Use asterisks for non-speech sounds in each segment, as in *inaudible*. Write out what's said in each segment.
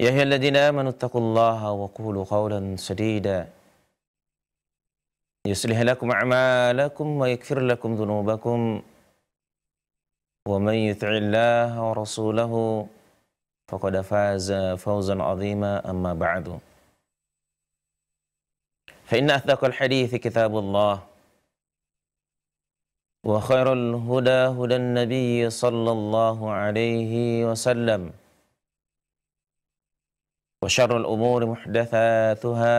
يا أيها الذين آمنوا اتقوا الله وقولوا قولا سديدا يصلح لكم أعمالكم ويكفر لكم ذنوبكم ومن يطع الله ورسوله فقد فاز فوزا عظيما أما بعد فإن أثق الحديث كتاب الله وخير الهدى هدى النبي صلى الله عليه وسلم وشر الأمور محدثاتها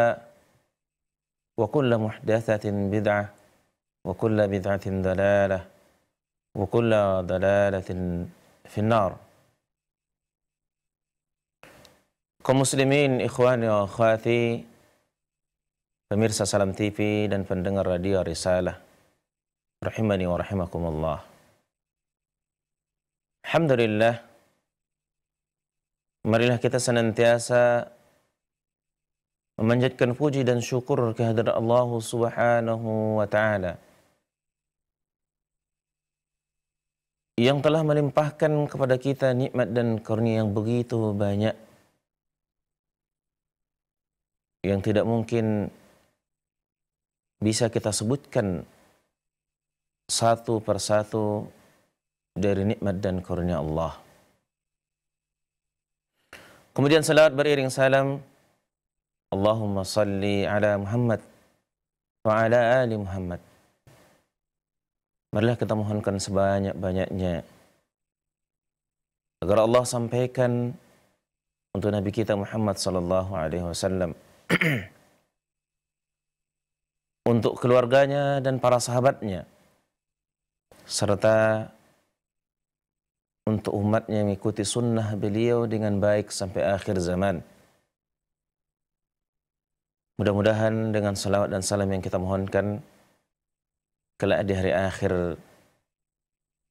وكل محدثة بدعة وكل بدعة دلالة وكل دلالة في النار كمسلمين إخواني وأخواتي Pemirsa Salam TV dan pendengar رسالة رحمني ورحمكم الله الحمد لله Marilah kita senantiasa memanjatkan puji dan syukur kehadirat Allah Subhanahu wa taala. Yang telah melimpahkan kepada kita nikmat dan karunia yang begitu banyak yang tidak mungkin bisa kita sebutkan satu persatu dari nikmat dan karunia Allah. Kemudian salawat beriring salam. Allahumma salli ala Muhammad wa ala ali Muhammad. Marilah kita mohonkan sebanyak-banyaknya agar Allah sampaikan untuk Nabi kita Muhammad sallallahu alaihi wasallam *clears throat* untuk keluarganya dan para sahabatnya serta untuk umatnya mengikuti sunnah beliau dengan baik sampai akhir zaman. Mudah-mudahan dengan salawat dan salam yang kita mohonkan, kelak di hari akhir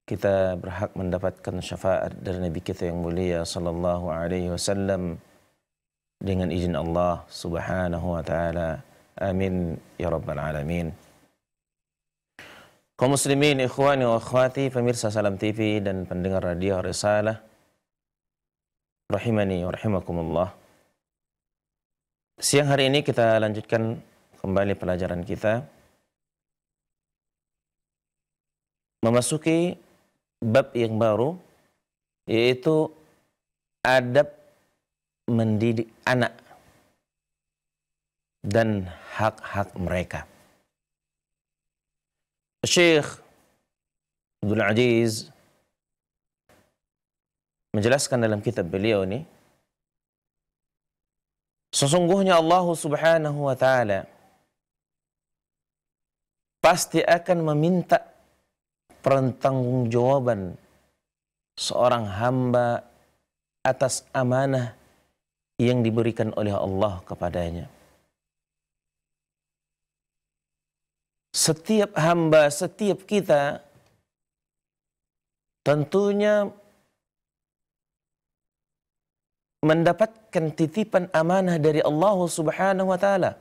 kita berhak mendapatkan syafaat dari Nabi kita yang mulia sallallahu alaihi wasallam dengan izin Allah subhanahu wa ta'ala. Amin ya rabbal alamin. Kaum muslimin, ikhwani wa akhwati, pemirsa Salam TV dan pendengar radio Risalah. Rahimani wa rahimakumullah. Siang hari ini kita lanjutkan kembali pelajaran kita. Memasuki bab yang baru, yaitu adab mendidik anak dan hak-hak mereka. Syekh Abdul Aziz menjelaskan dalam kitab beliau ini sesungguhnya Allah Subhanahu wa taala pasti akan meminta pertanggungjawaban seorang hamba atas amanah yang diberikan oleh Allah kepadanya. setiap hamba, setiap kita tentunya mendapatkan titipan amanah dari Allah Subhanahu wa taala.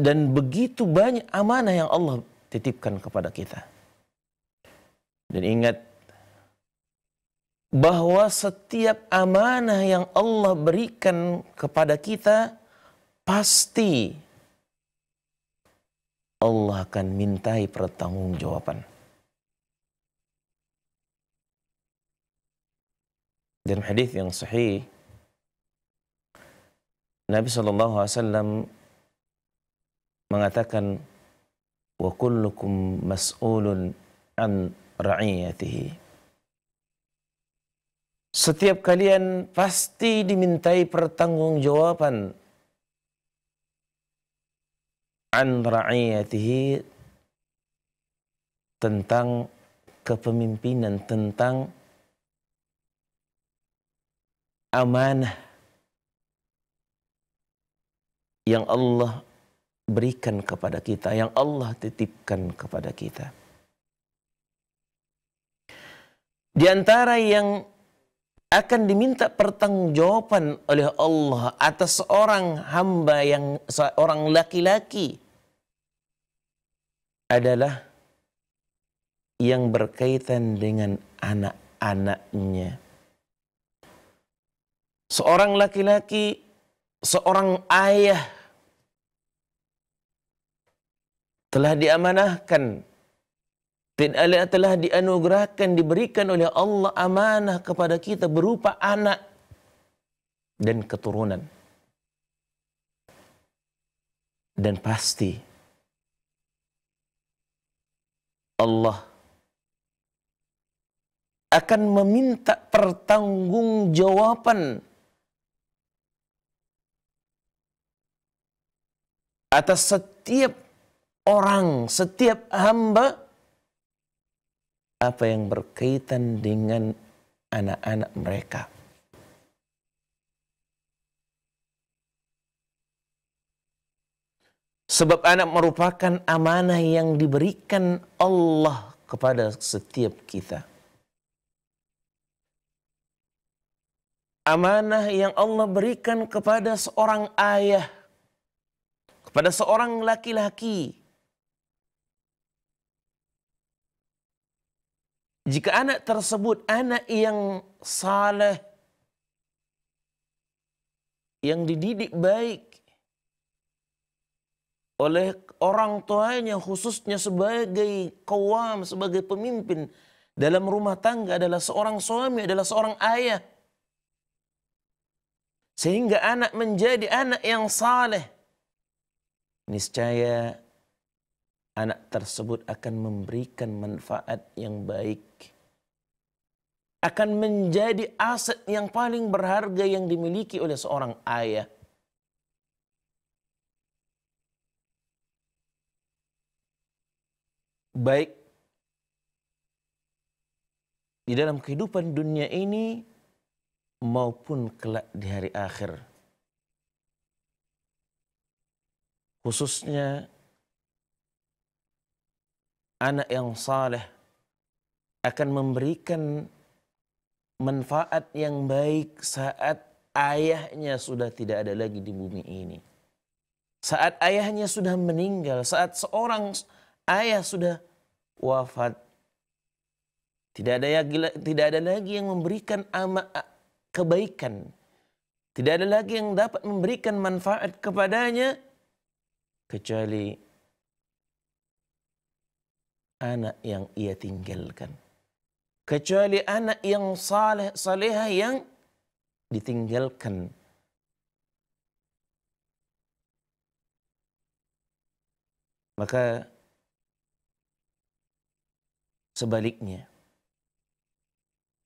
Dan begitu banyak amanah yang Allah titipkan kepada kita. Dan ingat bahwa setiap amanah yang Allah berikan kepada kita pasti Allah akan mintai pertanggungjawaban. Dalam hadis yang sahih, Nabi Shallallahu Alaihi Wasallam mengatakan, "Wa kullukum mas'ulun an ra'iyatihi." Setiap kalian pasti dimintai pertanggungjawaban an ra'iyatihi tentang kepemimpinan, tentang amanah yang Allah berikan kepada kita, yang Allah titipkan kepada kita. Di antara yang akan diminta pertanggungjawaban oleh Allah atas seorang hamba yang seorang laki-laki adalah yang berkaitan dengan anak-anaknya. Seorang laki-laki, seorang ayah telah diamanahkan dan telah dianugerahkan diberikan oleh Allah amanah kepada kita berupa anak dan keturunan. Dan pasti Allah akan meminta pertanggungjawaban atas setiap orang, setiap hamba apa yang berkaitan dengan anak-anak mereka. Sebab anak merupakan amanah yang diberikan Allah kepada setiap kita. Amanah yang Allah berikan kepada seorang ayah, kepada seorang laki-laki, Jika anak tersebut anak yang saleh, yang dididik baik oleh orang tuanya khususnya sebagai kawam, sebagai pemimpin dalam rumah tangga adalah seorang suami, adalah seorang ayah. Sehingga anak menjadi anak yang saleh. Niscaya anak tersebut akan memberikan manfaat yang baik akan menjadi aset yang paling berharga yang dimiliki oleh seorang ayah. Baik di dalam kehidupan dunia ini maupun kelak di hari akhir. Khususnya anak yang saleh akan memberikan manfaat yang baik saat ayahnya sudah tidak ada lagi di bumi ini. Saat ayahnya sudah meninggal, saat seorang ayah sudah wafat, tidak ada lagi, tidak ada lagi yang memberikan ama, kebaikan. Tidak ada lagi yang dapat memberikan manfaat kepadanya kecuali anak yang ia tinggalkan kecuali anak yang saleh saleha yang ditinggalkan maka sebaliknya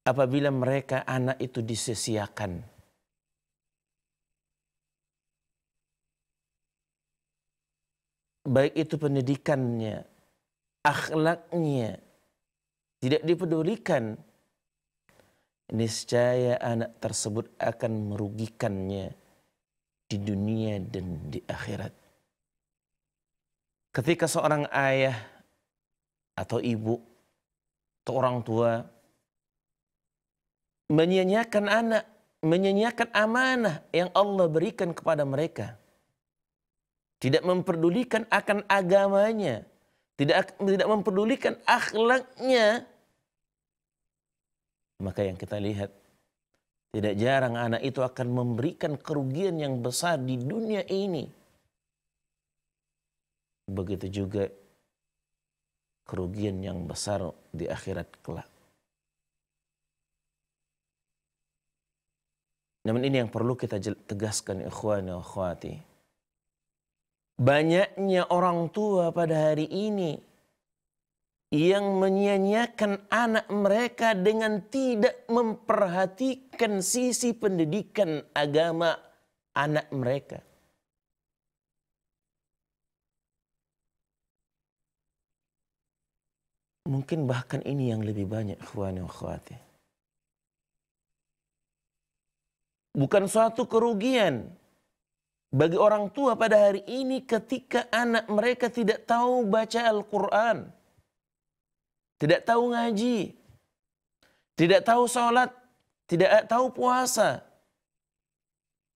apabila mereka anak itu disesiakan baik itu pendidikannya akhlaknya tidak dipedulikan, niscaya anak tersebut akan merugikannya di dunia dan di akhirat. Ketika seorang ayah atau ibu atau orang tua menyanyiakan anak, menyanyiakan amanah yang Allah berikan kepada mereka, tidak memperdulikan akan agamanya, tidak tidak memperdulikan akhlaknya, maka yang kita lihat, tidak jarang anak itu akan memberikan kerugian yang besar di dunia ini. Begitu juga kerugian yang besar di akhirat kelak. Namun ini yang perlu kita tegaskan ikhwan dan Banyaknya orang tua pada hari ini yang menyia anak mereka dengan tidak memperhatikan sisi pendidikan agama anak mereka. Mungkin bahkan ini yang lebih banyak ikhwani wa Bukan suatu kerugian bagi orang tua pada hari ini ketika anak mereka tidak tahu baca Al-Quran tidak tahu ngaji, tidak tahu sholat, tidak tahu puasa.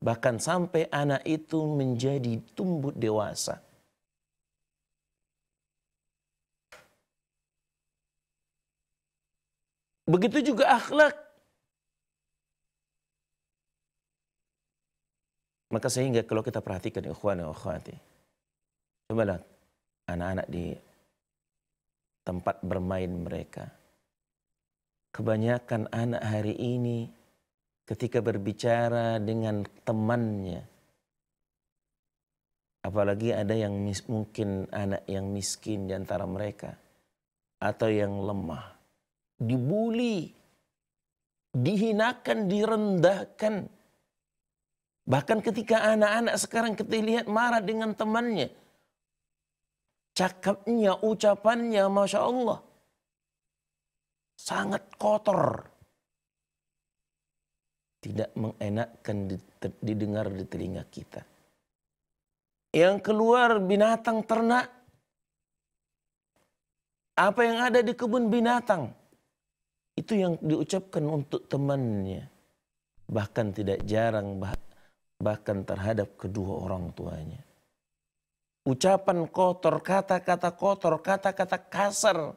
Bahkan sampai anak itu menjadi tumbuh dewasa. Begitu juga akhlak. Maka sehingga kalau kita perhatikan ikhwan dan akhwati. Cobalah anak-anak di tempat bermain mereka. Kebanyakan anak hari ini ketika berbicara dengan temannya, apalagi ada yang mis mungkin anak yang miskin di antara mereka atau yang lemah, dibuli, dihinakan, direndahkan. Bahkan ketika anak-anak sekarang ketika lihat marah dengan temannya, cakapnya, ucapannya, Masya Allah. Sangat kotor. Tidak mengenakkan didengar di telinga kita. Yang keluar binatang ternak. Apa yang ada di kebun binatang. Itu yang diucapkan untuk temannya. Bahkan tidak jarang, bahkan terhadap kedua orang tuanya ucapan kotor, kata-kata kotor, kata-kata kasar.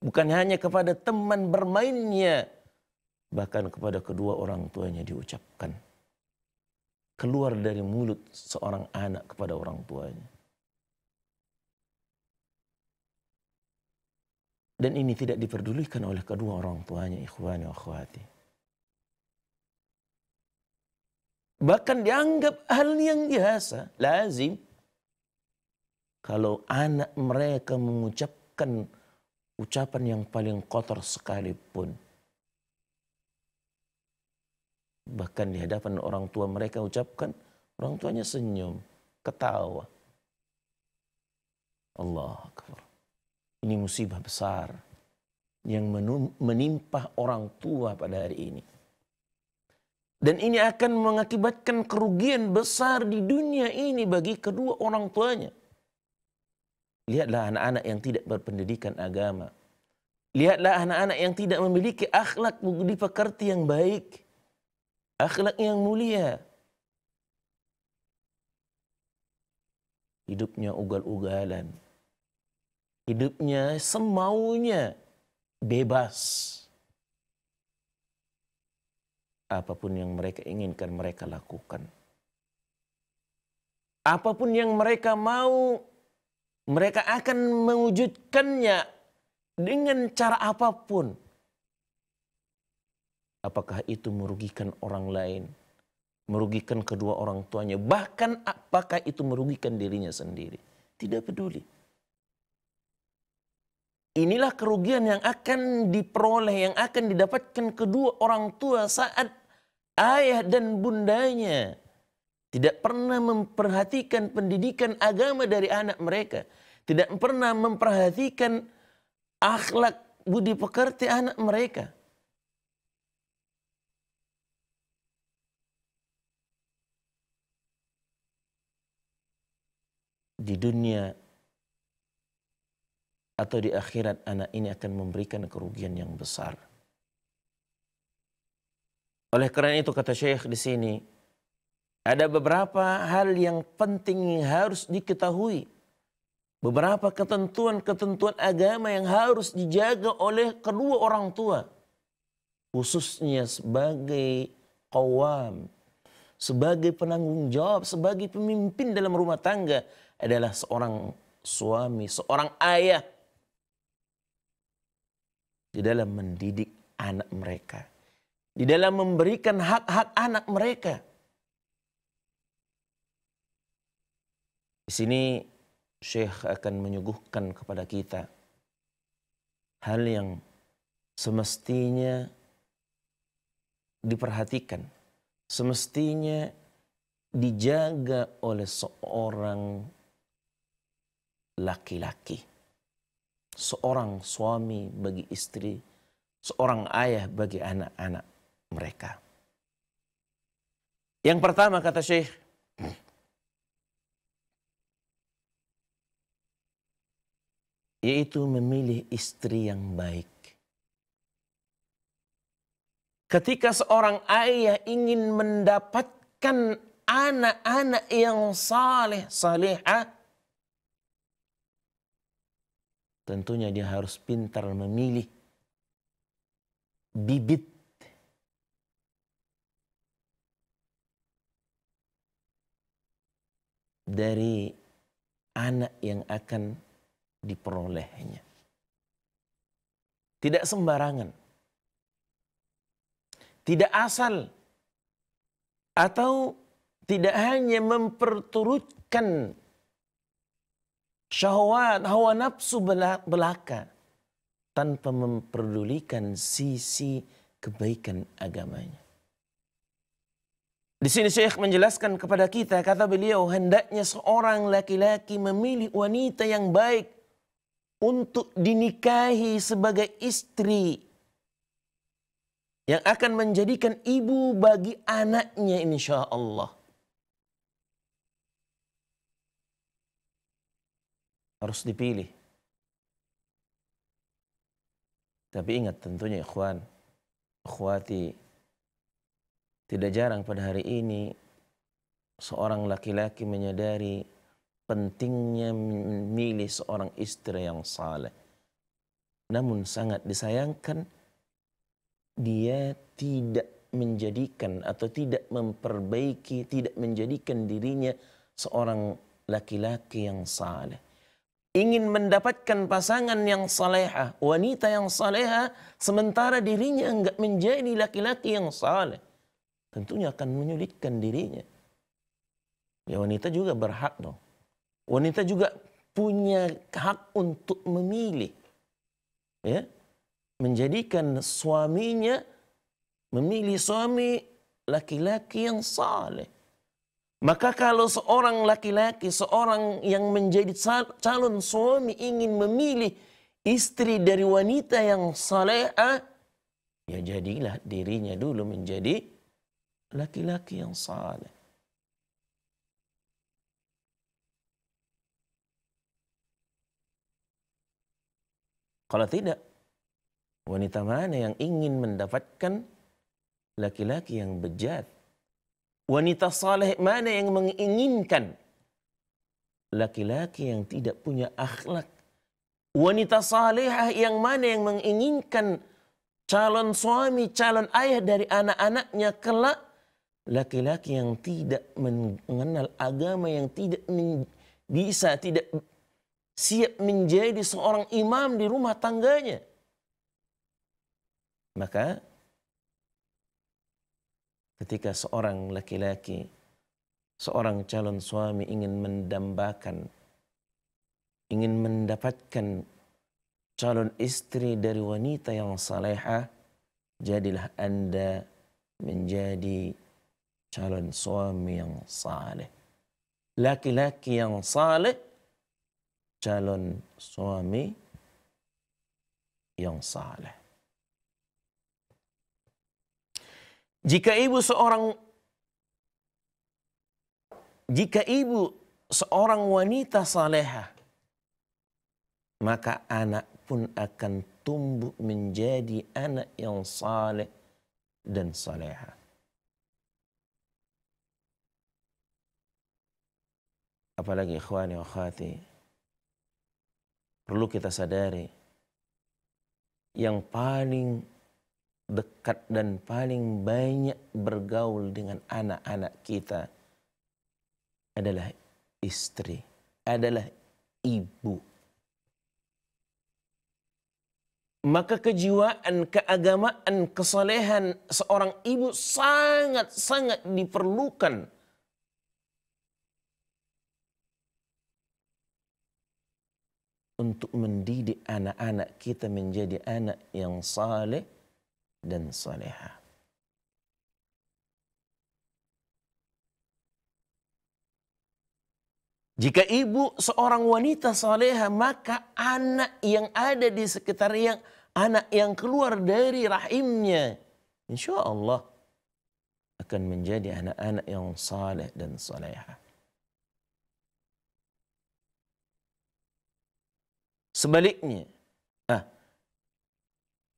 Bukan hanya kepada teman bermainnya, bahkan kepada kedua orang tuanya diucapkan. Keluar dari mulut seorang anak kepada orang tuanya. Dan ini tidak diperdulikan oleh kedua orang tuanya, ikhwani wa akhwati. Bahkan dianggap hal yang biasa, lazim kalau anak mereka mengucapkan ucapan yang paling kotor sekalipun. Bahkan di hadapan orang tua mereka ucapkan, orang tuanya senyum, ketawa. Allah Akbar. Ini musibah besar yang menimpa orang tua pada hari ini. Dan ini akan mengakibatkan kerugian besar di dunia ini bagi kedua orang tuanya Lihatlah anak-anak yang tidak berpendidikan agama. Lihatlah anak-anak yang tidak memiliki akhlak budi pekerti yang baik. Akhlak yang mulia. Hidupnya ugal-ugalan. Hidupnya semaunya bebas. Apapun yang mereka inginkan mereka lakukan. Apapun yang mereka mau mereka akan mewujudkannya dengan cara apapun. Apakah itu merugikan orang lain, merugikan kedua orang tuanya, bahkan apakah itu merugikan dirinya sendiri. Tidak peduli. Inilah kerugian yang akan diperoleh, yang akan didapatkan kedua orang tua saat ayah dan bundanya tidak pernah memperhatikan pendidikan agama dari anak mereka, tidak pernah memperhatikan akhlak budi pekerti anak mereka. Di dunia atau di akhirat anak ini akan memberikan kerugian yang besar. Oleh karena itu kata Syekh di sini, ada beberapa hal yang penting yang harus diketahui. Beberapa ketentuan-ketentuan agama yang harus dijaga oleh kedua orang tua. Khususnya sebagai kawam, sebagai penanggung jawab, sebagai pemimpin dalam rumah tangga adalah seorang suami, seorang ayah di dalam mendidik anak mereka, di dalam memberikan hak-hak anak mereka. Di sini Syekh akan menyuguhkan kepada kita hal yang semestinya diperhatikan, semestinya dijaga oleh seorang laki-laki, seorang suami bagi istri, seorang ayah bagi anak-anak mereka. Yang pertama kata Syekh, yaitu memilih istri yang baik. Ketika seorang ayah ingin mendapatkan anak-anak yang saleh, salihah, tentunya dia harus pintar memilih bibit dari anak yang akan diperolehnya. Tidak sembarangan. Tidak asal. Atau tidak hanya memperturutkan syahwat, hawa nafsu belaka tanpa memperdulikan sisi kebaikan agamanya. Di sini Syekh menjelaskan kepada kita, kata beliau, hendaknya seorang laki-laki memilih wanita yang baik untuk dinikahi sebagai istri yang akan menjadikan ibu bagi anaknya insya Allah. Harus dipilih. Tapi ingat tentunya ikhwan, ikhwati, tidak jarang pada hari ini seorang laki-laki menyadari pentingnya memilih seorang istri yang saleh. Namun sangat disayangkan dia tidak menjadikan atau tidak memperbaiki, tidak menjadikan dirinya seorang laki-laki yang saleh. Ingin mendapatkan pasangan yang saleha, wanita yang saleha, sementara dirinya enggak menjadi laki-laki yang saleh. Tentunya akan menyulitkan dirinya. Ya wanita juga berhak dong Wanita juga punya hak untuk memilih. Ya. Menjadikan suaminya memilih suami laki-laki yang saleh. Maka kalau seorang laki-laki, seorang yang menjadi calon suami ingin memilih istri dari wanita yang saleh ya jadilah dirinya dulu menjadi laki-laki yang saleh. Kalau tidak, wanita mana yang ingin mendapatkan laki-laki yang bejat? Wanita saleh mana yang menginginkan laki-laki yang tidak punya akhlak? Wanita salehah yang mana yang menginginkan calon suami, calon ayah dari anak-anaknya kelak laki-laki yang tidak mengenal agama yang tidak bisa tidak siap menjadi seorang imam di rumah tangganya. Maka ketika seorang laki-laki, seorang calon suami ingin mendambakan, ingin mendapatkan calon istri dari wanita yang salehah, jadilah Anda menjadi calon suami yang saleh. Laki-laki yang saleh calon suami yang saleh. Jika ibu seorang jika ibu seorang wanita salehah maka anak pun akan tumbuh menjadi anak yang saleh dan saleha. Apalagi ikhwani wa khati perlu kita sadari yang paling dekat dan paling banyak bergaul dengan anak-anak kita adalah istri, adalah ibu. Maka kejiwaan, keagamaan, kesalehan seorang ibu sangat-sangat diperlukan untuk mendidik anak-anak kita menjadi anak yang saleh dan saleha. Jika ibu seorang wanita saleha, maka anak yang ada di sekitar yang anak yang keluar dari rahimnya, insya Allah akan menjadi anak-anak yang saleh dan saleha. Sebaliknya, ah,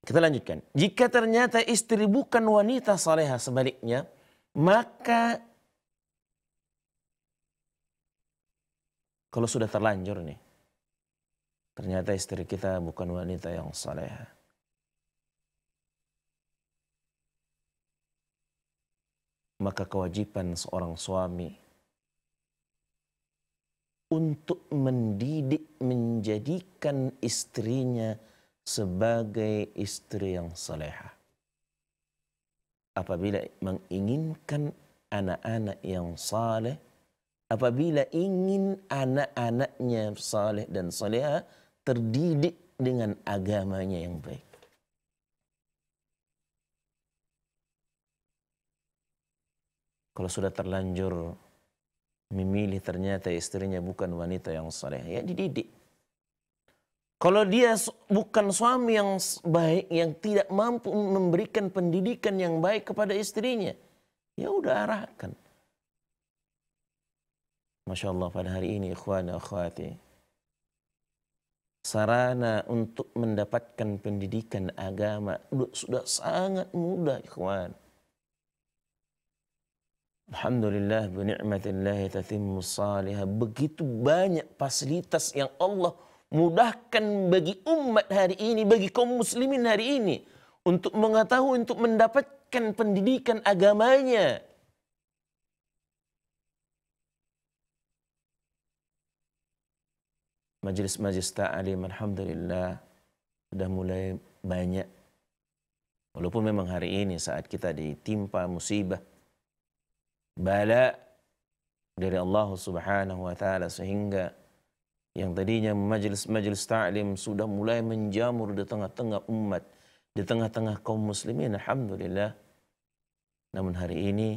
kita lanjutkan. Jika ternyata istri bukan wanita saleha sebaliknya, maka kalau sudah terlanjur nih, ternyata istri kita bukan wanita yang saleha. Maka kewajiban seorang suami untuk mendidik menjadikan istrinya sebagai istri yang salehah. Apabila menginginkan anak-anak yang saleh, apabila ingin anak-anaknya saleh dan saleha terdidik dengan agamanya yang baik. Kalau sudah terlanjur memilih ternyata istrinya bukan wanita yang soleh, ya dididik. Kalau dia bukan suami yang baik, yang tidak mampu memberikan pendidikan yang baik kepada istrinya, ya udah arahkan. Masya Allah pada hari ini ikhwan akhwati. Sarana untuk mendapatkan pendidikan agama sudah sangat mudah ikhwan. Alhamdulillah ni'matillah tatimmu salihah. Begitu banyak fasilitas yang Allah mudahkan bagi umat hari ini, bagi kaum muslimin hari ini untuk mengetahui, untuk mendapatkan pendidikan agamanya. Majelis-majelis ta'lim alhamdulillah sudah mulai banyak. Walaupun memang hari ini saat kita ditimpa musibah bala dari Allah Subhanahu wa taala sehingga yang tadinya majelis-majelis ta'lim sudah mulai menjamur di tengah-tengah umat, di tengah-tengah kaum muslimin alhamdulillah. Namun hari ini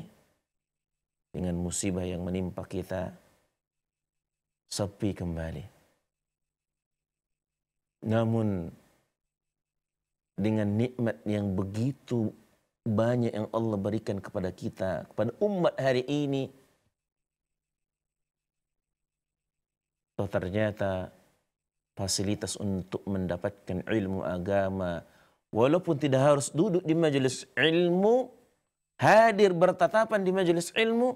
dengan musibah yang menimpa kita sepi kembali. Namun dengan nikmat yang begitu banyak yang Allah berikan kepada kita, kepada umat hari ini. ternyata fasilitas untuk mendapatkan ilmu agama, walaupun tidak harus duduk di majelis ilmu, hadir bertatapan di majelis ilmu,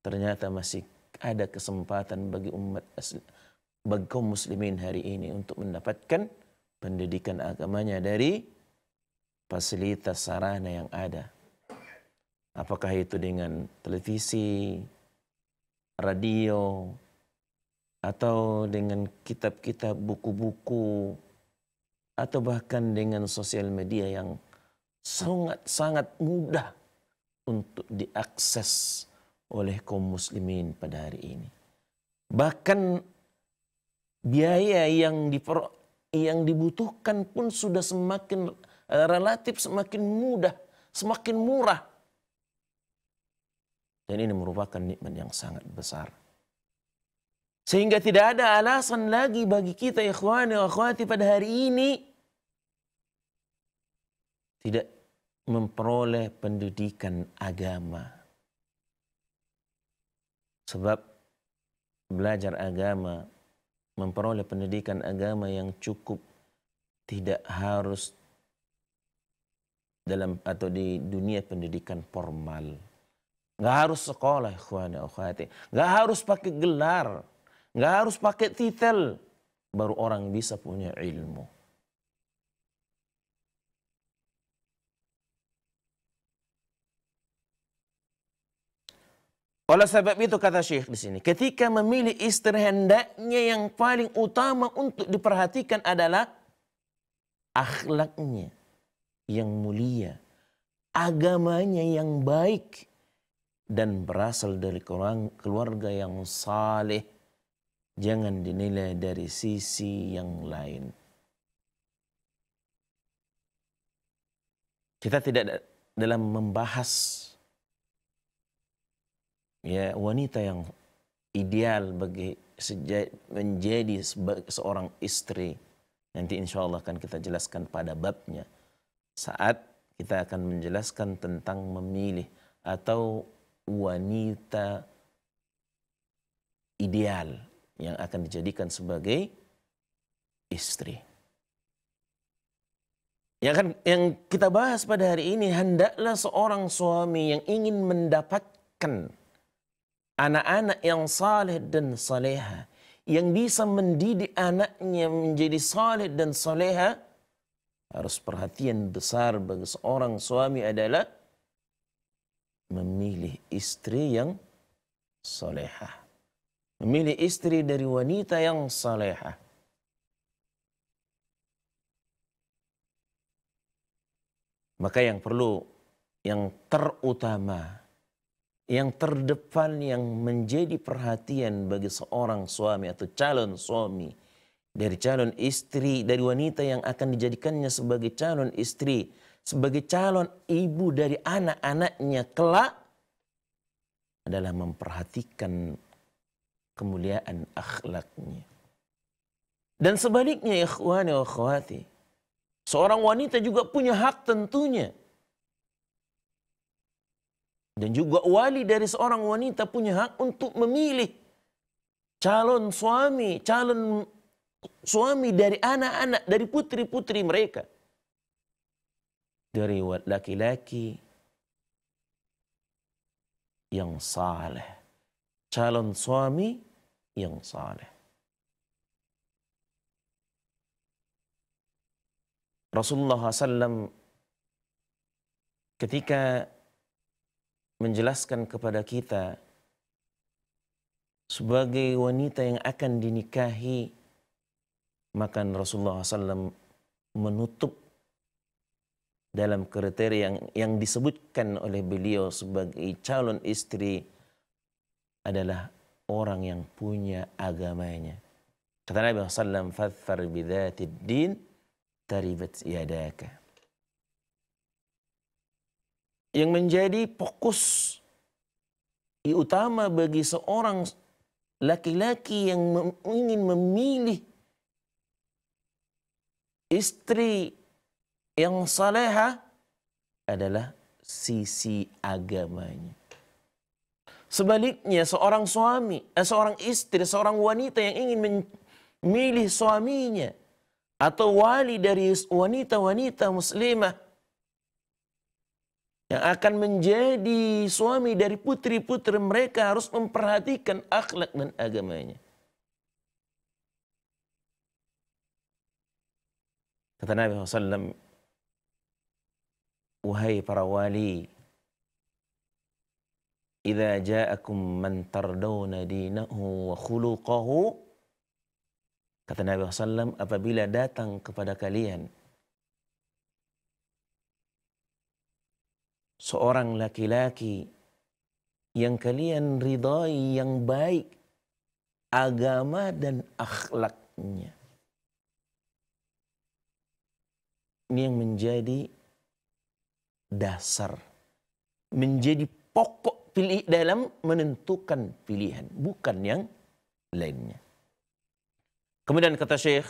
ternyata masih ada kesempatan bagi umat bagi kaum muslimin hari ini untuk mendapatkan pendidikan agamanya dari fasilitas sarana yang ada. Apakah itu dengan televisi, radio, atau dengan kitab-kitab, buku-buku, atau bahkan dengan sosial media yang sangat-sangat mudah untuk diakses oleh kaum muslimin pada hari ini. Bahkan biaya yang yang dibutuhkan pun sudah semakin Eh, relatif semakin mudah, semakin murah. Dan ini merupakan nikmat yang sangat besar. Sehingga tidak ada alasan lagi bagi kita ikhwan dan akhwati pada hari ini tidak memperoleh pendidikan agama. Sebab belajar agama, memperoleh pendidikan agama yang cukup tidak harus dalam atau di dunia pendidikan formal. Nggak harus sekolah, ikhwan ya akhwati. Nggak harus pakai gelar, nggak harus pakai titel. Baru orang bisa punya ilmu. Oleh sebab itu kata Syekh di sini, ketika memilih istri hendaknya yang paling utama untuk diperhatikan adalah akhlaknya yang mulia, agamanya yang baik, dan berasal dari keluarga yang saleh. Jangan dinilai dari sisi yang lain. Kita tidak dalam membahas ya wanita yang ideal bagi menjadi seorang istri nanti insya Allah akan kita jelaskan pada babnya saat kita akan menjelaskan tentang memilih atau wanita ideal yang akan dijadikan sebagai istri. Yang, akan yang kita bahas pada hari ini, hendaklah seorang suami yang ingin mendapatkan anak-anak yang saleh dan saleha, yang bisa mendidik anaknya menjadi saleh dan saleha, harus perhatian besar bagi seorang suami adalah memilih istri yang salehah. Memilih istri dari wanita yang salehah. Maka yang perlu, yang terutama, yang terdepan yang menjadi perhatian bagi seorang suami atau calon suami dari calon istri, dari wanita yang akan dijadikannya sebagai calon istri, sebagai calon ibu dari anak-anaknya kelak adalah memperhatikan kemuliaan akhlaknya. Dan sebaliknya ikhwani wa khawati, seorang wanita juga punya hak tentunya. Dan juga wali dari seorang wanita punya hak untuk memilih calon suami, calon suami dari anak-anak, dari putri-putri mereka. Dari laki-laki yang saleh. Calon suami yang saleh. Rasulullah SAW ketika menjelaskan kepada kita sebagai wanita yang akan dinikahi maka Rasulullah SAW menutup dalam kriteria yang yang disebutkan oleh beliau sebagai calon istri adalah orang yang punya agamanya. Kata Nabi SAW, "Fathar bidhatid din taribat yadaka." Yang menjadi fokus utama bagi seorang laki-laki yang ingin memilih istri yang salehah adalah sisi agamanya. Sebaliknya seorang suami, eh, seorang istri, seorang wanita yang ingin memilih suaminya atau wali dari wanita-wanita muslimah yang akan menjadi suami dari putri-putri mereka harus memperhatikan akhlak dan agamanya. Kata Nabi SAW, Wahai para wali, Iza ja'akum man tardawna dinahu wa khuluqahu, kata Nabi SAW, apabila datang kepada kalian, seorang laki-laki yang kalian ridhai, yang baik, agama dan akhlaknya. ini yang menjadi dasar, menjadi pokok pilih dalam menentukan pilihan, bukan yang lainnya. Kemudian kata Syekh,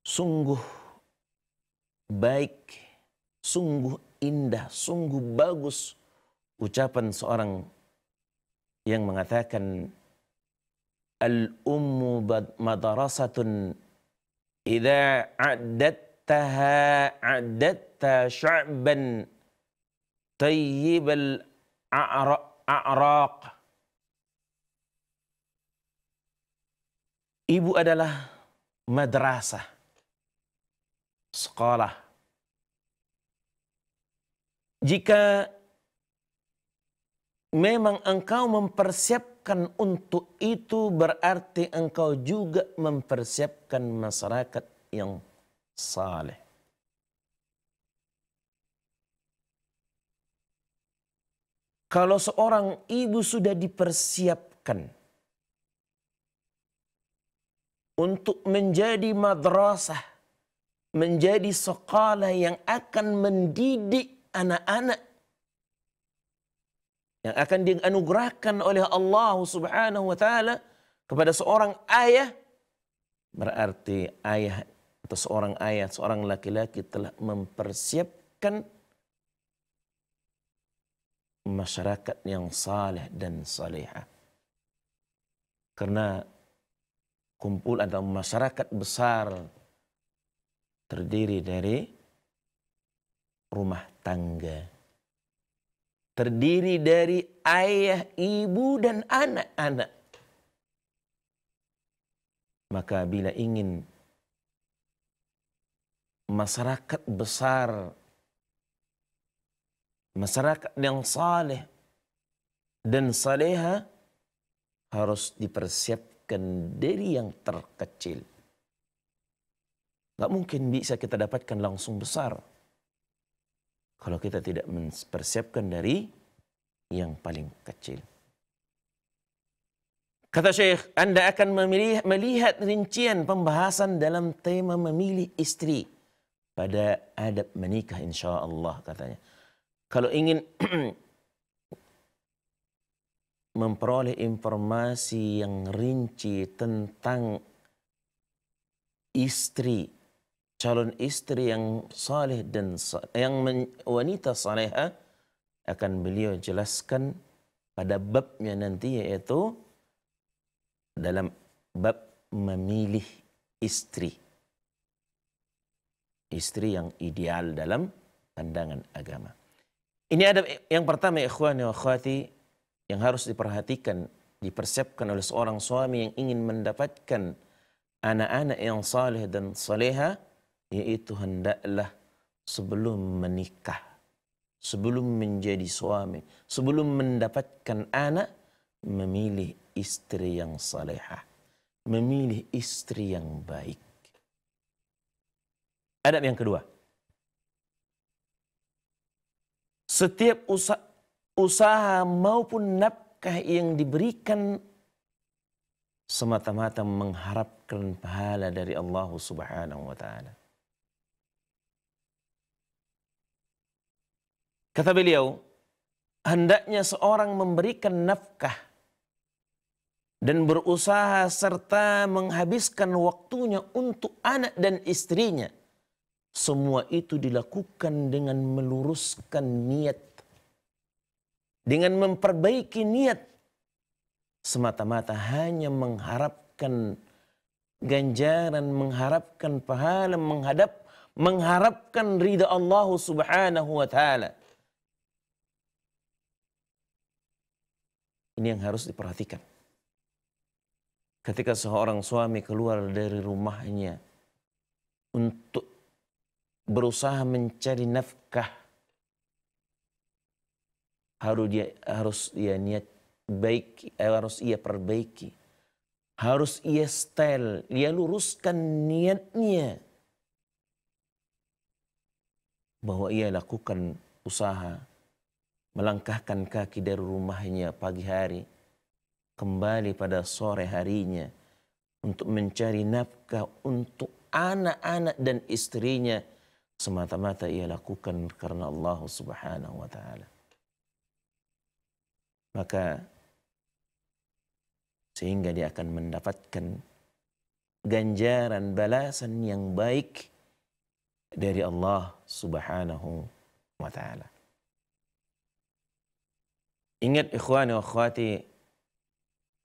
sungguh baik, sungguh indah, sungguh bagus ucapan seorang yang mengatakan al-ummu madrasatun idza addat a'adtaha a'datta sya'ban tayyibal a'raq. Ibu adalah madrasah, sekolah. Jika memang engkau mempersiapkan untuk itu berarti engkau juga mempersiapkan masyarakat yang صالح Kalau seorang ibu sudah dipersiapkan untuk menjadi madrasah, menjadi sekolah yang akan mendidik anak-anak yang akan dianugerahkan oleh Allah Subhanahu wa taala kepada seorang ayah berarti ayah atau seorang ayah, seorang laki-laki telah mempersiapkan masyarakat yang saleh dan salihah. Karena kumpul atau masyarakat besar terdiri dari rumah tangga. Terdiri dari ayah, ibu, dan anak-anak. Maka bila ingin masyarakat besar, masyarakat yang saleh dan saleha harus dipersiapkan dari yang terkecil. Gak mungkin bisa kita dapatkan langsung besar kalau kita tidak mempersiapkan dari yang paling kecil. Kata Syekh, Anda akan memilih, melihat rincian pembahasan dalam tema memilih istri pada adab menikah insya Allah katanya. Kalau ingin *clears throat* memperoleh informasi yang rinci tentang istri, calon istri yang saleh dan yang wanita saleha akan beliau jelaskan pada babnya nanti yaitu dalam bab memilih istri istri yang ideal dalam pandangan agama. Ini ada yang pertama ikhwani wa akhwati yang harus diperhatikan, dipersiapkan oleh seorang suami yang ingin mendapatkan anak-anak yang saleh dan saleha yaitu hendaklah sebelum menikah, sebelum menjadi suami, sebelum mendapatkan anak memilih istri yang saleha, memilih istri yang baik. Adab yang kedua. Setiap usaha, usaha maupun nafkah yang diberikan semata-mata mengharapkan pahala dari Allah Subhanahu wa taala. Kata beliau, hendaknya seorang memberikan nafkah dan berusaha serta menghabiskan waktunya untuk anak dan istrinya semua itu dilakukan dengan meluruskan niat. Dengan memperbaiki niat. Semata-mata hanya mengharapkan ganjaran, mengharapkan pahala, menghadap, mengharapkan ridha Allah subhanahu wa ta'ala. Ini yang harus diperhatikan. Ketika seorang suami keluar dari rumahnya untuk berusaha mencari nafkah harus dia harus dia niat baik eh, harus ia perbaiki harus ia style ia luruskan niatnya bahwa ia lakukan usaha melangkahkan kaki dari rumahnya pagi hari kembali pada sore harinya untuk mencari nafkah untuk anak-anak dan istrinya semata-mata ia lakukan karena Allah Subhanahu wa taala. Maka sehingga dia akan mendapatkan ganjaran balasan yang baik dari Allah Subhanahu wa taala. Ingat ikhwani wa akhwati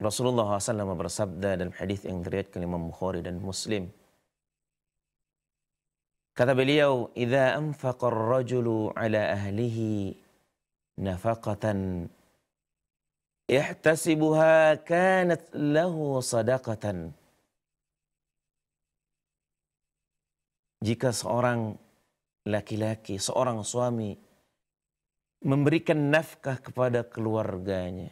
Rasulullah SAW bersabda dalam hadis yang diriwayatkan Imam Bukhari dan Muslim, Kata beliau, "Idza anfaqa ar-rajulu ala ahlihi nafaqatan ihtasibuha kanat lahu sadaqatan." Jika seorang laki-laki, seorang suami memberikan nafkah kepada keluarganya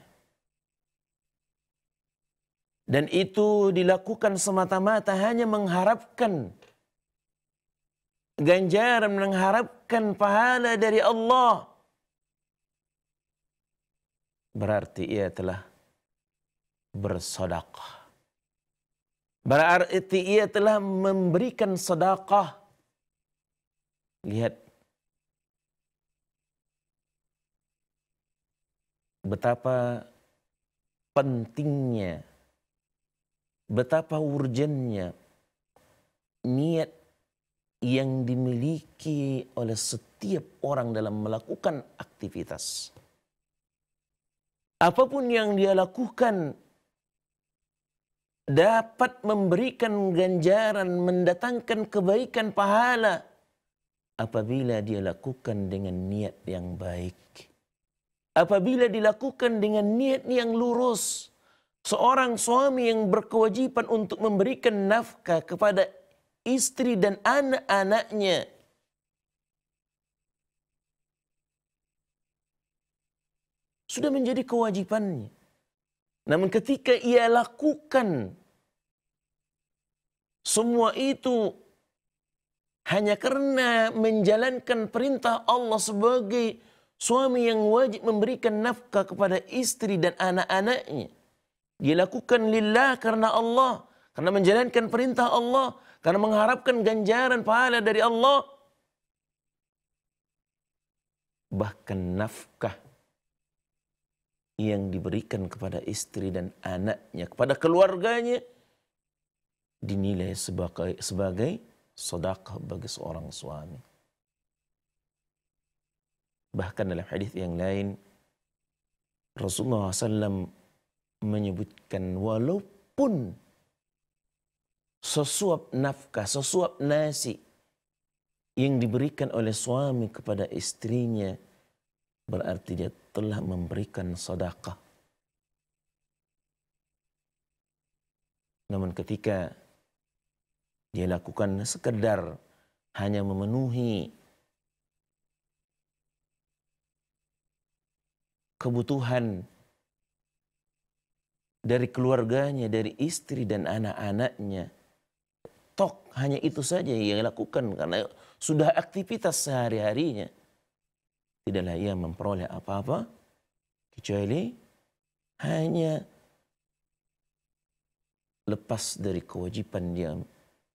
dan itu dilakukan semata-mata hanya mengharapkan ganjaran mengharapkan pahala dari Allah berarti ia telah bersedekah berarti ia telah memberikan sedekah lihat betapa pentingnya betapa urgennya niat yang dimiliki oleh setiap orang dalam melakukan aktivitas. Apapun yang dia lakukan dapat memberikan ganjaran, mendatangkan kebaikan pahala apabila dia lakukan dengan niat yang baik. Apabila dilakukan dengan niat yang lurus, seorang suami yang berkewajiban untuk memberikan nafkah kepada istri dan anak-anaknya. Sudah menjadi kewajibannya. Namun ketika ia lakukan semua itu hanya karena menjalankan perintah Allah sebagai suami yang wajib memberikan nafkah kepada istri dan anak-anaknya. Dia lakukan lillah karena Allah. Karena menjalankan perintah Allah. Karena mengharapkan ganjaran pahala dari Allah. Bahkan nafkah yang diberikan kepada istri dan anaknya, kepada keluarganya, dinilai sebagai, sebagai sedekah bagi seorang suami. Bahkan dalam hadis yang lain, Rasulullah SAW menyebutkan walaupun sesuap nafkah, sesuap nasi yang diberikan oleh suami kepada istrinya berarti dia telah memberikan sedekah. Namun ketika dia lakukan sekedar hanya memenuhi kebutuhan dari keluarganya, dari istri dan anak-anaknya, tok hanya itu saja yang ia lakukan karena sudah aktivitas sehari-harinya. Tidaklah ia memperoleh apa-apa kecuali hanya lepas dari kewajiban dia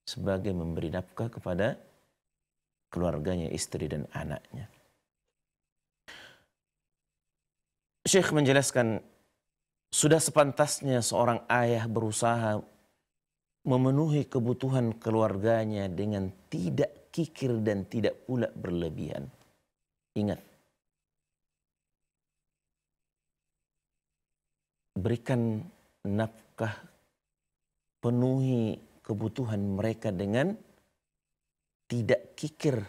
sebagai memberi nafkah kepada keluarganya, istri dan anaknya. Syekh menjelaskan sudah sepantasnya seorang ayah berusaha memenuhi kebutuhan keluarganya dengan tidak kikir dan tidak pula berlebihan. Ingat, berikan nafkah, penuhi kebutuhan mereka dengan tidak kikir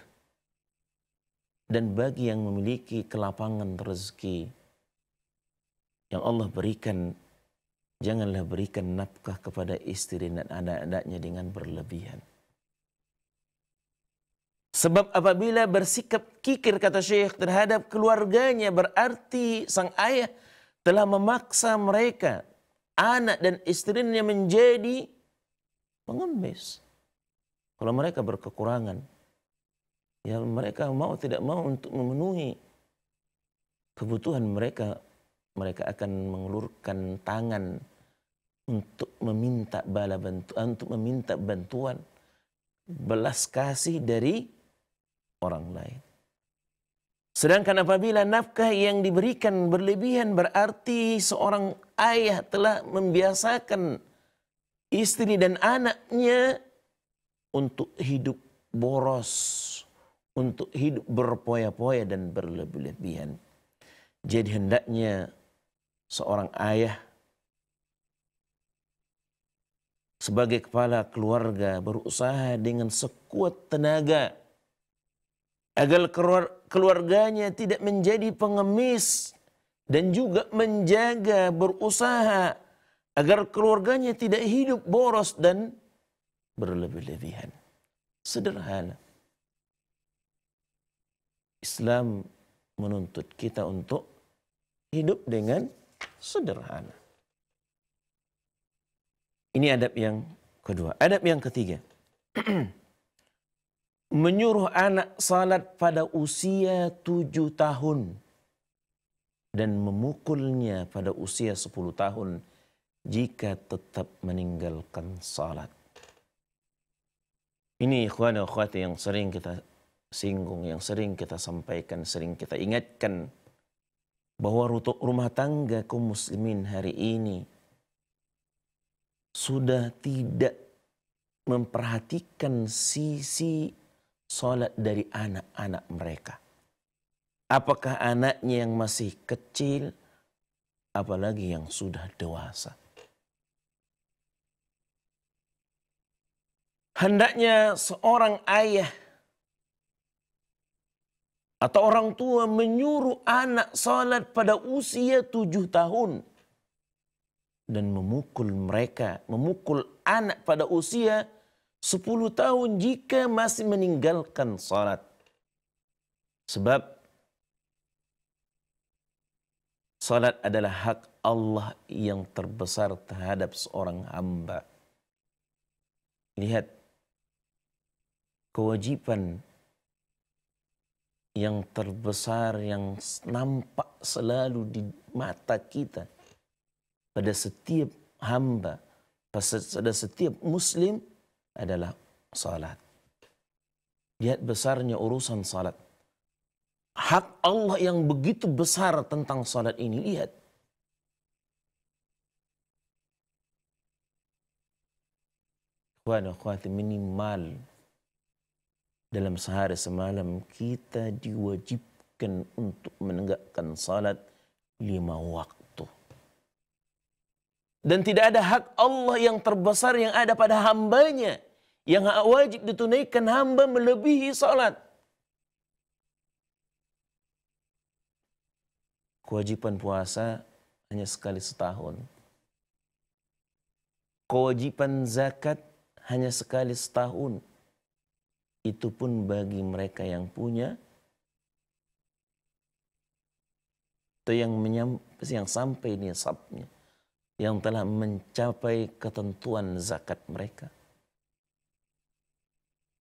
dan bagi yang memiliki kelapangan rezeki yang Allah berikan Janganlah berikan nafkah kepada istri dan anak-anaknya dengan berlebihan. Sebab apabila bersikap kikir kata Syekh terhadap keluarganya berarti sang ayah telah memaksa mereka anak dan istrinya menjadi pengemis. Kalau mereka berkekurangan, ya mereka mau tidak mau untuk memenuhi kebutuhan mereka mereka akan mengulurkan tangan untuk meminta bala bantuan, eh, untuk meminta bantuan belas kasih dari orang lain. Sedangkan apabila nafkah yang diberikan berlebihan berarti seorang ayah telah membiasakan istri dan anaknya untuk hidup boros, untuk hidup berpoya-poya dan berlebihan. Jadi hendaknya seorang ayah sebagai kepala keluarga berusaha dengan sekuat tenaga agar keluarganya tidak menjadi pengemis dan juga menjaga berusaha agar keluarganya tidak hidup boros dan berlebih-lebihan. Sederhana. Islam menuntut kita untuk hidup dengan sederhana. Ini adab yang kedua. Adab yang ketiga. *clears throat* Menyuruh anak salat pada usia tujuh tahun. Dan memukulnya pada usia sepuluh tahun jika tetap meninggalkan salat. Ini ikhwan dan yang sering kita singgung, yang sering kita sampaikan, sering kita ingatkan bahwa rumah tangga kaum muslimin hari ini sudah tidak memperhatikan sisi sholat dari anak-anak mereka. Apakah anaknya yang masih kecil, apalagi yang sudah dewasa. Hendaknya seorang ayah atau orang tua menyuruh anak salat pada usia tujuh tahun. Dan memukul mereka, memukul anak pada usia sepuluh tahun jika masih meninggalkan salat. Sebab Salat adalah hak Allah yang terbesar terhadap seorang hamba. Lihat kewajiban yang terbesar yang nampak selalu di mata kita pada setiap hamba, pada setiap muslim adalah salat. Lihat besarnya urusan salat. Hak Allah yang begitu besar tentang salat ini, lihat. minimal dalam sehari semalam kita diwajibkan untuk menegakkan salat lima waktu. Dan tidak ada hak Allah yang terbesar yang ada pada hambanya. Yang hak wajib ditunaikan hamba melebihi salat. Kewajiban puasa hanya sekali setahun. Kewajiban zakat hanya sekali setahun itu pun bagi mereka yang punya atau yang menyam, yang sampai nisabnya yang telah mencapai ketentuan zakat mereka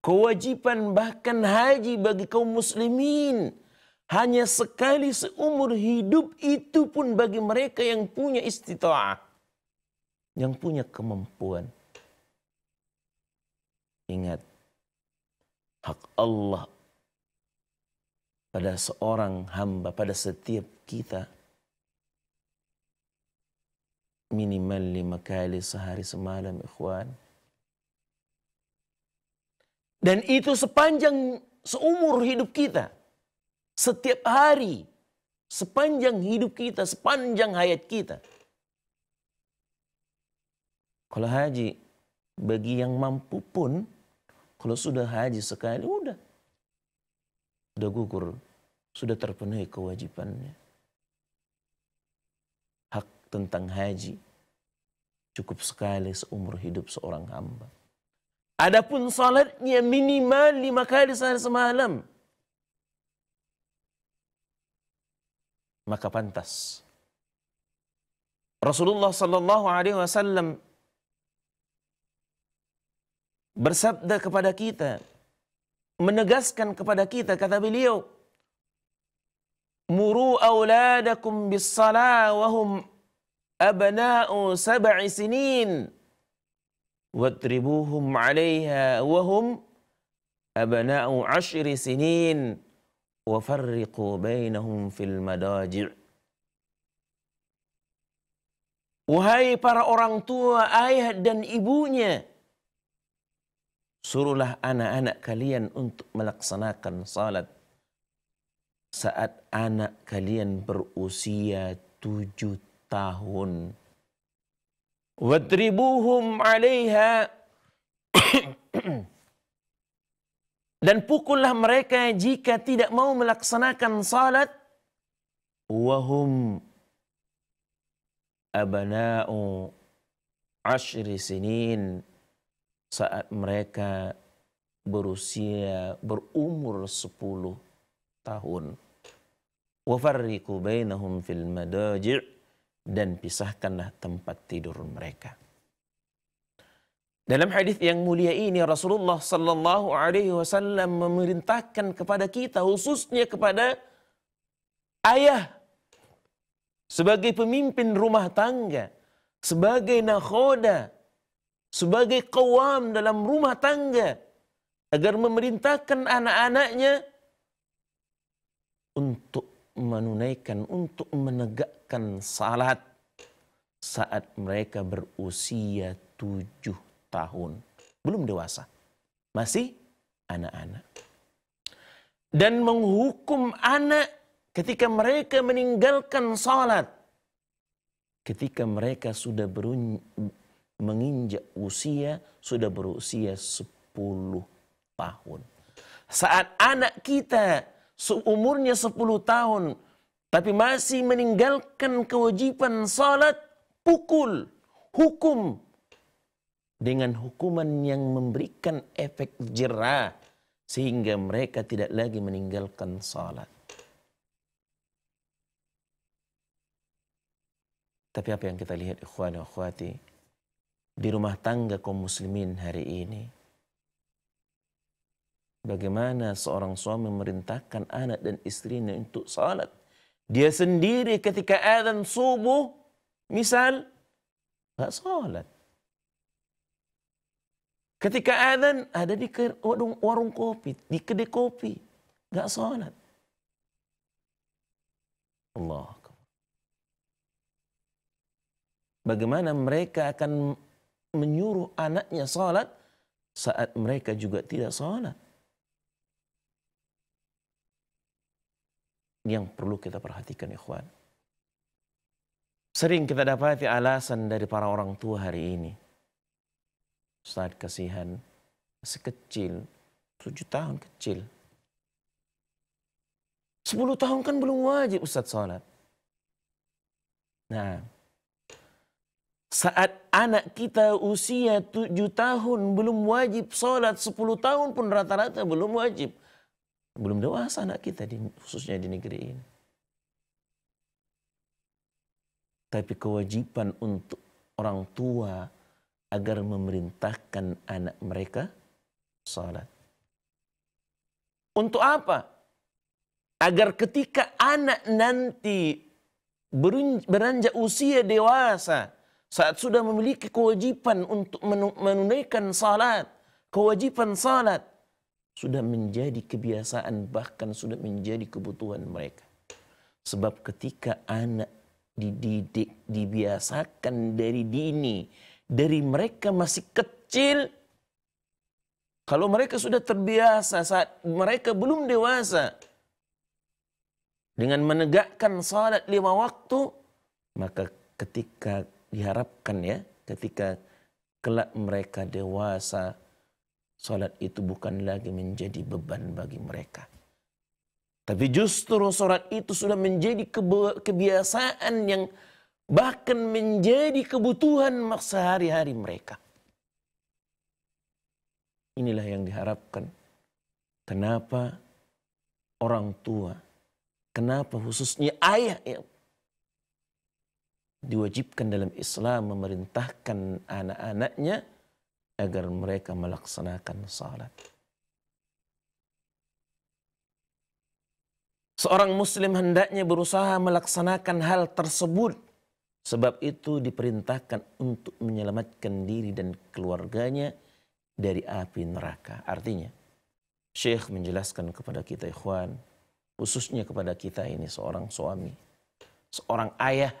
kewajiban bahkan haji bagi kaum muslimin hanya sekali seumur hidup itu pun bagi mereka yang punya istita'ah yang punya kemampuan ingat hak Allah pada seorang hamba, pada setiap kita minimal lima kali sehari semalam ikhwan. Dan itu sepanjang seumur hidup kita. Setiap hari. Sepanjang hidup kita, sepanjang hayat kita. Kalau haji, bagi yang mampu pun kalau sudah haji sekali, udah. Sudah gugur. Sudah terpenuhi kewajibannya. Hak tentang haji cukup sekali seumur hidup seorang hamba. Adapun salatnya minimal lima kali sehari semalam. Maka pantas. Rasulullah Sallallahu Alaihi Wasallam bersabda kepada kita, menegaskan kepada kita, kata beliau, Muru awladakum bis salah wahum abna'u sab'i sinin watribuhum 'alaiha wahum abna'u 'ashri sinin wafarriqu bainahum fil madaji' Wahai para orang tua, ayah dan ibunya, Suruhlah anak-anak kalian untuk melaksanakan salat saat anak kalian berusia tujuh tahun. Wadribuhum alaiha *coughs* dan pukullah mereka jika tidak mau melaksanakan salat wahum abana'u ashri sinin saat mereka berusia berumur 10 tahun. Wafarriku bainahum fil madajir dan pisahkanlah tempat tidur mereka. Dalam hadis yang mulia ini Rasulullah sallallahu alaihi wasallam memerintahkan kepada kita khususnya kepada ayah sebagai pemimpin rumah tangga, sebagai nakhoda, sebagai kawam dalam rumah tangga agar memerintahkan anak-anaknya untuk menunaikan, untuk menegakkan salat saat mereka berusia tujuh tahun. Belum dewasa, masih anak-anak. Dan menghukum anak ketika mereka meninggalkan salat. Ketika mereka sudah berusia menginjak usia sudah berusia 10 tahun. Saat anak kita seumurnya 10 tahun tapi masih meninggalkan kewajiban salat, pukul, hukum dengan hukuman yang memberikan efek jerah sehingga mereka tidak lagi meninggalkan salat. Tapi apa yang kita lihat ikhwan dan akhwati, di rumah tangga kaum muslimin hari ini. Bagaimana seorang suami memerintahkan anak dan istrinya untuk salat. Dia sendiri ketika adzan subuh, misal, gak salat. Ketika adzan ada di warung, kopi, di kedai kopi, gak salat. Allah. Bagaimana mereka akan menyuruh anaknya sholat saat mereka juga tidak sholat. Yang perlu kita perhatikan ikhwan. Sering kita dapati alasan dari para orang tua hari ini. Saat kasihan, masih kecil, tujuh tahun kecil. sepuluh tahun kan belum wajib Ustaz sholat. Nah, saat anak kita usia tujuh tahun belum wajib sholat, sepuluh tahun pun rata-rata belum wajib. Belum dewasa anak kita, di, khususnya di negeri ini. Tapi kewajiban untuk orang tua agar memerintahkan anak mereka sholat. Untuk apa? Agar ketika anak nanti beranjak usia dewasa, saat sudah memiliki kewajiban untuk menunaikan salat, kewajiban salat sudah menjadi kebiasaan bahkan sudah menjadi kebutuhan mereka. Sebab ketika anak dididik, dibiasakan dari dini, dari mereka masih kecil, kalau mereka sudah terbiasa saat mereka belum dewasa dengan menegakkan salat lima waktu, maka ketika diharapkan ya ketika kelak mereka dewasa salat itu bukan lagi menjadi beban bagi mereka. Tapi justru salat itu sudah menjadi kebiasaan yang bahkan menjadi kebutuhan sehari-hari mereka. Inilah yang diharapkan. Kenapa orang tua, kenapa khususnya ayah yang diwajibkan dalam Islam memerintahkan anak-anaknya agar mereka melaksanakan salat. Seorang muslim hendaknya berusaha melaksanakan hal tersebut sebab itu diperintahkan untuk menyelamatkan diri dan keluarganya dari api neraka. Artinya, Syekh menjelaskan kepada kita ikhwan, khususnya kepada kita ini seorang suami, seorang ayah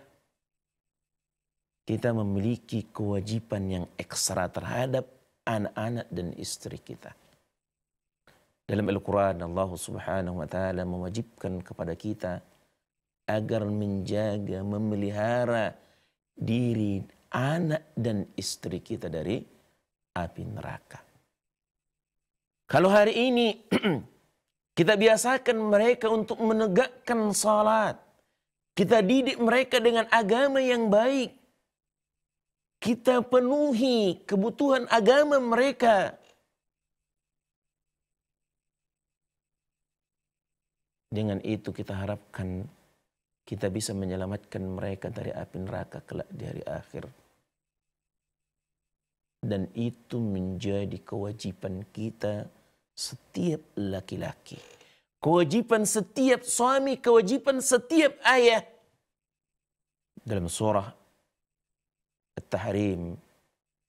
kita memiliki kewajiban yang ekstra terhadap anak-anak dan istri kita. Dalam Al-Quran, Allah Subhanahu wa Ta'ala mewajibkan kepada kita agar menjaga, memelihara diri anak dan istri kita dari api neraka. Kalau hari ini *clears throat* kita biasakan mereka untuk menegakkan salat, kita didik mereka dengan agama yang baik, kita penuhi kebutuhan agama mereka. Dengan itu kita harapkan kita bisa menyelamatkan mereka dari api neraka kelak di hari akhir. Dan itu menjadi kewajiban kita setiap laki-laki. Kewajiban setiap suami, kewajiban setiap ayah. Dalam surah At-Tahrim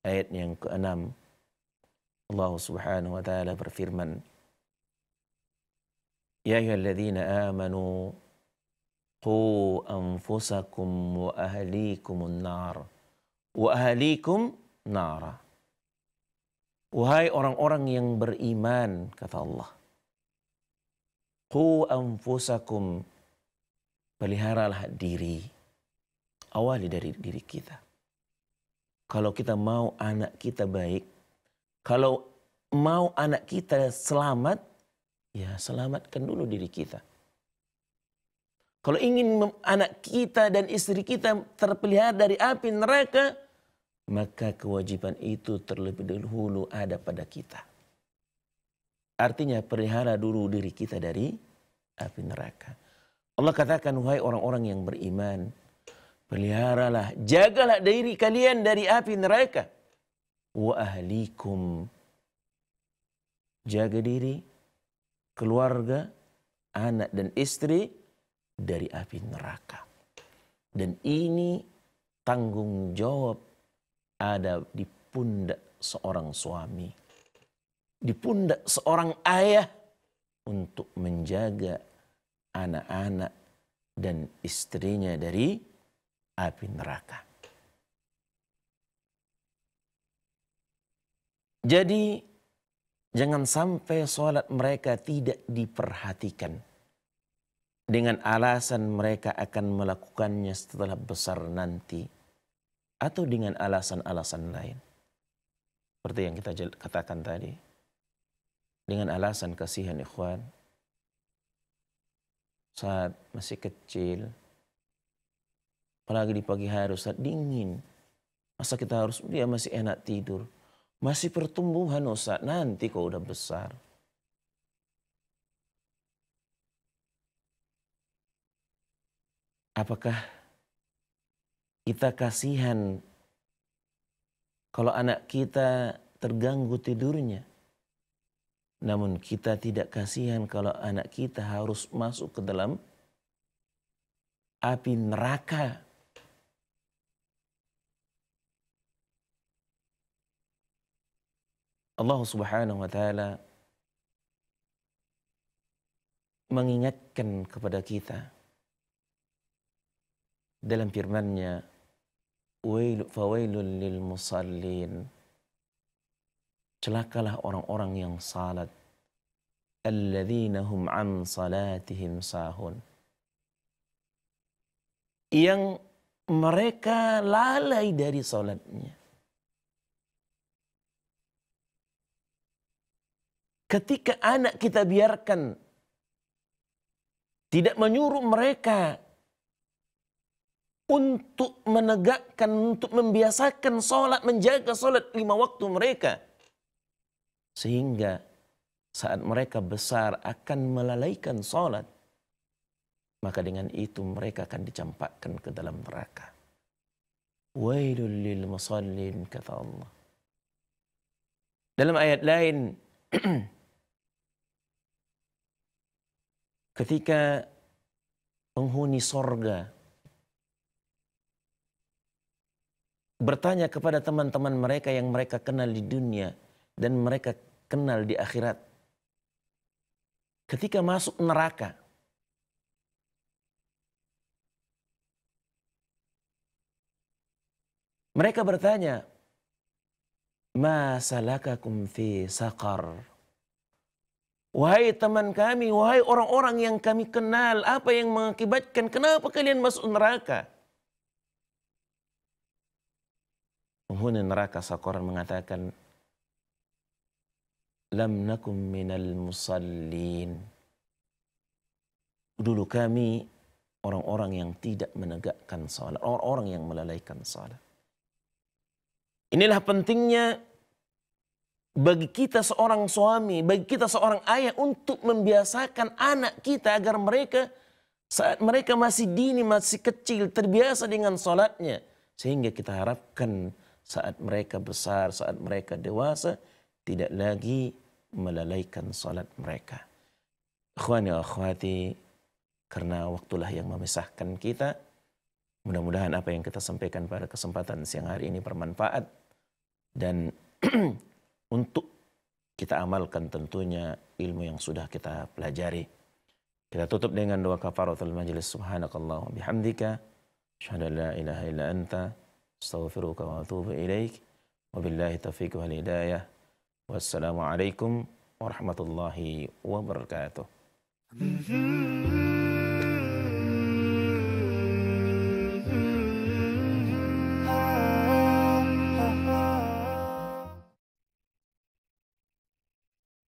ayat yang ke-6 Allah Subhanahu wa taala berfirman Ya ayyuhalladzina amanu qu anfusakum wa ahlikum nar wa ahlikum nara Wahai orang-orang yang beriman kata Allah Qu anfusakum peliharalah diri awali dari diri kita kalau kita mau anak kita baik, kalau mau anak kita selamat, ya selamatkan dulu diri kita. Kalau ingin anak kita dan istri kita terpelihara dari api neraka, maka kewajiban itu terlebih dahulu ada pada kita. Artinya pelihara dulu diri kita dari api neraka. Allah katakan, wahai orang-orang yang beriman, peliharalah, jagalah diri kalian dari api neraka. Wa ahlikum. Jaga diri, keluarga, anak dan istri dari api neraka. Dan ini tanggung jawab ada di pundak seorang suami, di pundak seorang ayah untuk menjaga anak-anak dan istrinya dari api neraka. Jadi jangan sampai sholat mereka tidak diperhatikan. Dengan alasan mereka akan melakukannya setelah besar nanti. Atau dengan alasan-alasan lain. Seperti yang kita katakan tadi. Dengan alasan kasihan ikhwan. Saat masih kecil, Apalagi di pagi hari Ustaz, dingin. Masa kita harus, dia masih enak tidur. Masih pertumbuhan Ustaz, nanti kau udah besar. Apakah kita kasihan kalau anak kita terganggu tidurnya? Namun kita tidak kasihan kalau anak kita harus masuk ke dalam api neraka Allah Subhanahu wa taala mengingatkan kepada kita dalam firman-Nya fawailul lil musallin celakalah orang-orang yang salat alladzina hum an salatihim sahun yang mereka lalai dari salatnya ketika anak kita biarkan tidak menyuruh mereka untuk menegakkan, untuk membiasakan sholat, menjaga sholat lima waktu mereka. Sehingga saat mereka besar akan melalaikan sholat. Maka dengan itu mereka akan dicampakkan ke dalam neraka. Wailul lil musallin kata Allah. Dalam ayat lain *clears throat* ketika penghuni sorga bertanya kepada teman-teman mereka yang mereka kenal di dunia dan mereka kenal di akhirat. Ketika masuk neraka, mereka bertanya, "Ma salakakum fi saqar?" Wahai teman kami, wahai orang-orang yang kami kenal, apa yang mengakibatkan, kenapa kalian masuk neraka? Penghuni neraka Sakoran mengatakan, Lam nakum minal musallin. Dulu kami orang-orang yang tidak menegakkan salat, orang-orang yang melalaikan salat. Inilah pentingnya bagi kita seorang suami, bagi kita seorang ayah untuk membiasakan anak kita agar mereka saat mereka masih dini, masih kecil, terbiasa dengan sholatnya. Sehingga kita harapkan saat mereka besar, saat mereka dewasa, tidak lagi melalaikan sholat mereka. Ikhwani ya akhwati, karena waktulah yang memisahkan kita. Mudah-mudahan apa yang kita sampaikan pada kesempatan siang hari ini bermanfaat. Dan *clears throat* untuk kita amalkan tentunya ilmu yang sudah kita pelajari. Kita tutup dengan doa kafaratul majlis subhanakallah wa bihamdika Asyadu la ilaha illa anta astaghfiruka wa atubu ilaik wa billahi taufiq wa hidayah. Wassalamualaikum warahmatullahi wabarakatuh. Mm-hmm.